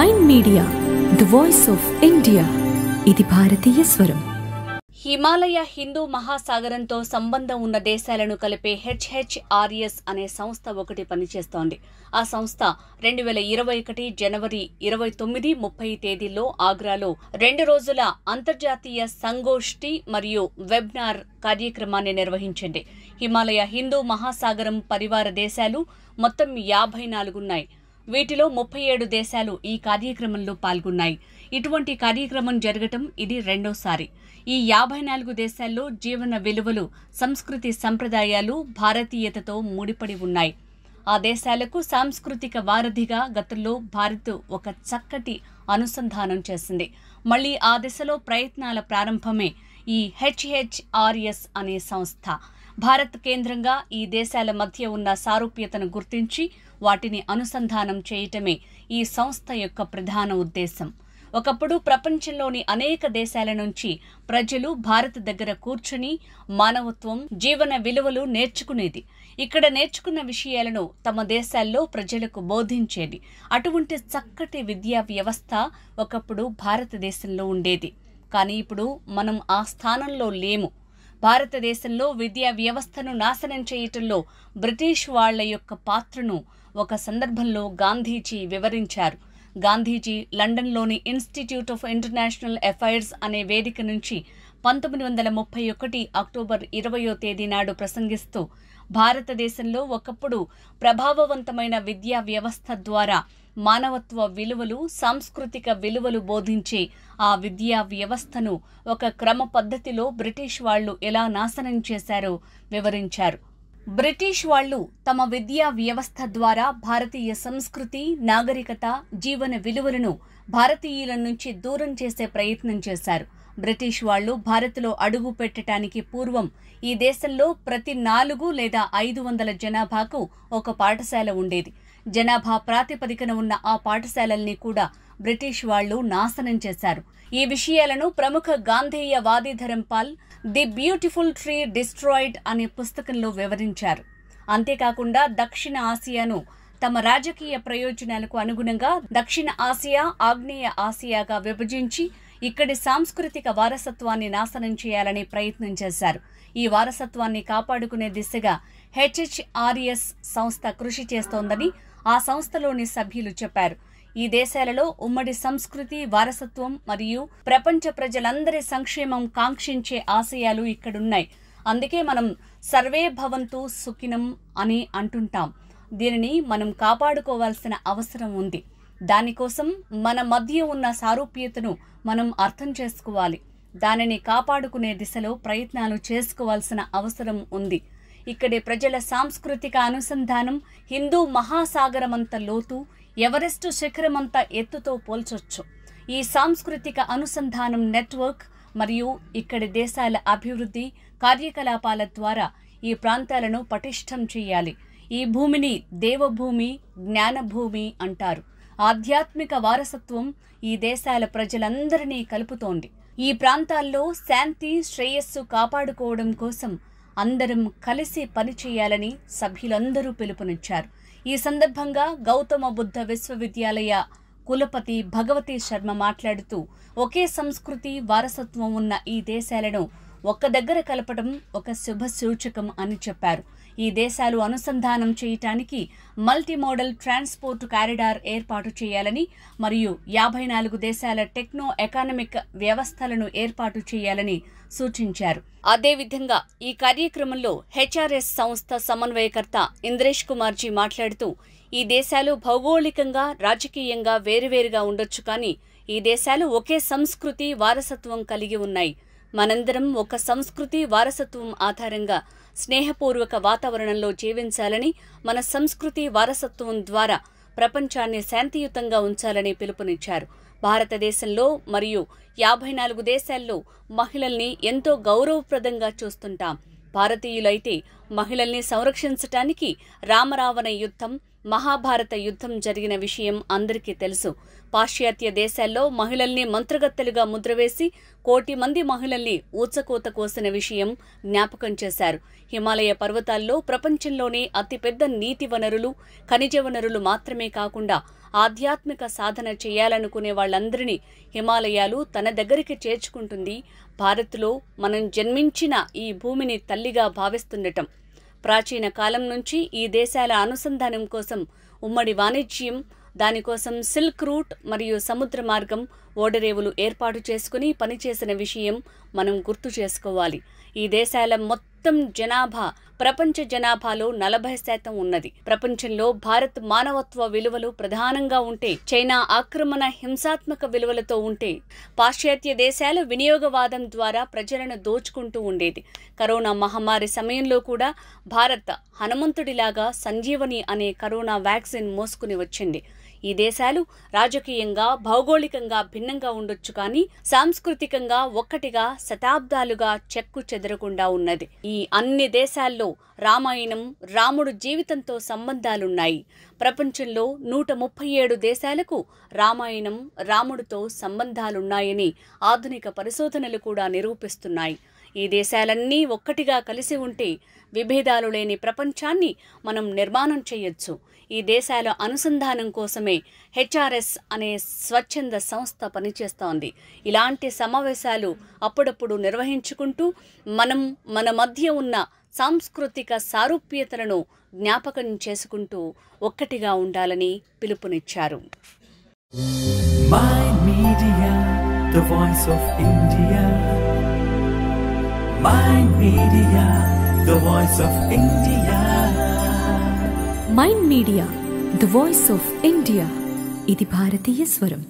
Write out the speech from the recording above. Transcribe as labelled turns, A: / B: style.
A: Mind Media the voice of India ఇది భారతీయ స్వరం హిమాలయ హిందూ మహాసాగరంతో సంబంధం ఉన్న దేశాలను కలిపే హెచ్హెచ్ఆర్ఎస్ అనే సంస్థ ఒకటి పనిచేస్తోంది ఆ సంస్థ రెండు వేల ఇరవై ఒకటి జనవరి ఇరవై తొమ్మిది ముప్పై తేదీల్లో ఆగ్రాలో రెండు రోజుల అంతర్జాతీయ సంగోష్ఠి మరియు వెబ్నార్ కార్యక్రమాన్ని నిర్వహించింది హిమాలయ హిందూ మహాసాగరం పరివార దేశాలు మొత్తం యాభై నాలుగున్నాయి వీటిలో ముప్పై ఏడు దేశాలు ఈ కార్యక్రమంలో పాల్గొన్నాయి ఇటువంటి కార్యక్రమం జరగటం ఇది రెండోసారి ఈ యాభై నాలుగు దేశాల్లో జీవన విలువలు సంస్కృతి సంప్రదాయాలు భారతీయతతో ముడిపడి ఉన్నాయి ఆ దేశాలకు సాంస్కృతిక వారధిగా గతంలో భారత్ ఒక చక్కటి అనుసంధానం చేసింది మళ్ళీ ఆ దిశలో ప్రయత్నాల ప్రారంభమే ఈ హెచ్హెచ్ఆర్ఎస్ అనే సంస్థ భారత్ కేంద్రంగా ఈ దేశాల మధ్య ఉన్న సారూప్యతను గుర్తించి వాటిని అనుసంధానం చేయటమే ఈ సంస్థ యొక్క ప్రధాన ఉద్దేశం ఒకప్పుడు ప్రపంచంలోని అనేక దేశాల నుంచి ప్రజలు భారత్ దగ్గర కూర్చుని మానవత్వం జీవన విలువలు నేర్చుకునేది ఇక్కడ నేర్చుకున్న విషయాలను తమ దేశాల్లో ప్రజలకు బోధించేది అటువంటి చక్కటి విద్యా వ్యవస్థ ఒకప్పుడు భారతదేశంలో ఉండేది కానీ ఇప్పుడు మనం ఆ స్థానంలో లేము భారతదేశంలో విద్యా వ్యవస్థను నాశనం చేయటంలో బ్రిటిష్ వాళ్ల యొక్క పాత్రను ఒక సందర్భంలో గాంధీజీ వివరించారు గాంధీజీ లండన్లోని ఇన్స్టిట్యూట్ ఆఫ్ ఇంటర్నేషనల్ అఫైర్స్ అనే వేదిక నుంచి పంతొమ్మిది వందల ముప్పై ఒకటి అక్టోబర్ ఇరవయో తేదీ నాడు ప్రసంగిస్తూ భారతదేశంలో ఒకప్పుడు ప్రభావవంతమైన విద్యా వ్యవస్థ ద్వారా మానవత్వ విలువలు సాంస్కృతిక విలువలు బోధించే ఆ విద్యా వ్యవస్థను ఒక క్రమ పద్ధతిలో బ్రిటిష్ వాళ్లు ఎలా నాశనం చేశారో వివరించారు బ్రిటిష్ వాళ్ళు తమ విద్యా వ్యవస్థ ద్వారా భారతీయ సంస్కృతి నాగరికత జీవన విలువలను భారతీయుల నుంచి దూరం చేసే ప్రయత్నం చేశారు బ్రిటిష్ వాళ్ళు భారత్లో అడుగు పెట్టడానికి పూర్వం ఈ దేశంలో ప్రతి నాలుగు లేదా ఐదు వందల జనాభాకు ఒక పాఠశాల ఉండేది జనాభా ప్రాతిపదికన ఉన్న ఆ పాఠశాలల్ని కూడా బ్రిటిష్ వాళ్లు నాశనం చేశారు ఈ విషయాలను ప్రముఖ గాంధేయవాది Dharampal the beautiful tree destroyed అనే పుస్తకంలో వివరించారు అంతేకాకుండా దక్షిణ ఆసియాను తమ రాజకీయ ప్రయోజనాలకు అనుగుణంగా దక్షిణ ఆసియా ఆగ్నేయ ఆసియాగా విభజించి ఇక్కడి సాంస్కృతిక వారసత్వాన్ని నాశనం చేయాలని ప్రయత్నం చేశారు ఈ వారసత్వాన్ని కాపాడుకునే దిశగా హెచ్హెచ్ఆర్ఎస్ సంస్థ కృషి చేస్తోందని ఆ సంస్థలోని సభ్యులు చెప్పారు ఈ దేశాలలో ఉమ్మడి సంస్కృతి వారసత్వం మరియు ప్రపంచ ప్రజలందరి సంక్షేమం కాంక్షించే ఆశయాలు ఇక్కడున్నాయి అందుకే మనం సర్వే భవంతు సుఖినం అని అంటుంటాం దీనిని మనం కాపాడుకోవాల్సిన అవసరం ఉంది దానికోసం మన మధ్య ఉన్న సారూప్యతను మనం అర్థం చేసుకోవాలి దానిని కాపాడుకునే దిశలో ప్రయత్నాలు చేసుకోవాల్సిన అవసరం ఉంది ఇక్కడి ప్రజల సాంస్కృతిక అనుసంధానం హిందూ మహాసాగరమంత లోతు ఎవరెస్టు శిఖరమంత ఎత్తుతో పోల్చొచ్చు ఈ సాంస్కృతిక అనుసంధానం నెట్వర్క్ మరియు ఇక్కడి దేశాల అభివృద్ధి కార్యకలాపాల ద్వారా ఈ ప్రాంతాలను పటిష్టం చేయాలి ఈ భూమిని దేవభూమి జ్ఞానభూమి అంటారు ఆధ్యాత్మిక వారసత్వం ఈ దేశాల ప్రజలందరినీ కలుపుతోంది ఈ ప్రాంతాల్లో శాంతి శ్రేయస్సు కాపాడుకోవడం కోసం అందరం కలిసి పనిచేయాలని సభ్యులందరూ పిలుపునిచ్చారు ఈ సందర్భంగా గౌతమ బుద్ధ విశ్వవిద్యాలయ కులపతి భగవతి శర్మ మాట్లాడుతూ ఒకే సంస్కృతి వారసత్వం ఉన్న ఈ దేశాలను ఒక్క దగ్గర కలపడం ఒక శుభ సూచకం అని చెప్పారు ఈ దేశాలు అనుసంధానం చేయటానికి మల్టీమోడల్ ట్రాన్స్పోర్ట్ కారిడార్ ఏర్పాటు చేయాలని మరియు యాభై నాలుగు దేశాల టెక్నో ఎకానమిక్ వ్యవస్థలను ఏర్పాటు చేయాలని సూచించారు అదేవిధంగా ఈ కార్యక్రమంలో హెచ్ఆర్ఎస్ సంస్థ సమన్వయకర్త ఇంద్రేష్ కుమార్జీ మాట్లాడుతూ ఈ దేశాలు భౌగోళికంగా రాజకీయంగా వేరువేరుగా ఉండొచ్చు కానీ ఈ దేశాలు ఒకే సంస్కృతి వారసత్వం కలిగి ఉన్నాయి మనందరం ఒక సంస్కృతి వారసత్వం ఆధారంగా స్నేహపూర్వక వాతావరణంలో జీవించాలని మన సంస్కృతి వారసత్వం ద్వారా ప్రపంచాన్ని శాంతియుతంగా ఉంచాలని పిలుపునిచ్చారు భారతదేశంలో మరియు యాభై నాలుగు దేశాల్లో మహిళల్ని ఎంతో గౌరవప్రదంగా చూస్తుంటాం భారతీయులైతే మహిళల్ని సంరక్షించటానికి రామరావణ యుద్ధం మహాభారత యుద్ధం జరిగిన విషయం అందరికీ తెలుసు పాశ్చాత్య దేశాల్లో మహిళల్ని మంత్రగత్తెలుగా ముద్రవేసి కోటి మంది మహిళల్ని ఊచకోత కోసిన విషయం జ్ఞాపకం చేశారు హిమాలయ పర్వతాల్లో ప్రపంచంలోనే అతిపెద్ద నీతి వనరులు ఖనిజ వనరులు మాత్రమే కాకుండా ఆధ్యాత్మిక సాధన చేయాలనుకునే వాళ్ళందరినీ హిమాలయాలు తన దగ్గరికి చేర్చుకుంటుంది భారత్లో మనం జన్మించిన ఈ భూమిని తల్లిగా భావిస్తుండటం ప్రాచీన కాలం నుంచి ఈ దేశాల అనుసంధానం కోసం ఉమ్మడి వాణిజ్యం దానికోసం సిల్క్ రూట్ మరియు సముద్ర మార్గం ఓడరేవులు ఏర్పాటు చేసుకుని పనిచేసిన విషయం మనం గుర్తు చేసుకోవాలి ఈ దేశాల మొత్తం మొత్తం జనాభా ప్రపంచ జనాభాలో నలభై శాతం ఉన్నది ప్రపంచంలో భారత్ మానవత్వ విలువలు ప్రధానంగా ఉంటే చైనా ఆక్రమణ హింసాత్మక విలువలతో ఉంటే పాశ్చాత్య దేశాలు వినియోగవాదం ద్వారా ప్రజలను దోచుకుంటూ ఉండేది కరోనా మహమ్మారి సమయంలో కూడా భారత్ హనుమంతుడిలాగా సంజీవని అనే కరోనా వ్యాక్సిన్ మోసుకుని వచ్చింది ఈ దేశాలు రాజకీయంగా భౌగోళికంగా భిన్నంగా ఉండొచ్చు కానీ సాంస్కృతికంగా ఒక్కటిగా శతాబ్దాలుగా చెక్కు చెదరకుండా ఉన్నది ఈ అన్ని దేశాల్లో రామాయణం రాముడు జీవితంతో సంబంధాలున్నాయి ప్రపంచంలో నూట ముప్పై ఏడు దేశాలకు రామాయణం రాముడితో సంబంధాలున్నాయని ఆధునిక పరిశోధనలు కూడా నిరూపిస్తున్నాయి ఈ దేశాలన్నీ ఒక్కటిగా కలిసి ఉంటే విభేదాలు లేని ప్రపంచాన్ని మనం నిర్మాణం చేయొచ్చు ఈ దేశాల అనుసంధానం కోసమే హెచ్ఆర్ఎస్ అనే స్వచ్ఛంద సంస్థ పనిచేస్తోంది ఇలాంటి సమావేశాలు అప్పుడప్పుడు నిర్వహించుకుంటూ మనం మన మధ్య ఉన్న సాంస్కృతిక సారూప్యతలను జ్ఞాపకం చేసుకుంటూ ఒక్కటిగా ఉండాలని పిలుపునిచ్చారు Mind Media, the voice of India. Mind Media, the voice of India. ഇത് ഭാരതീയ സ്വരം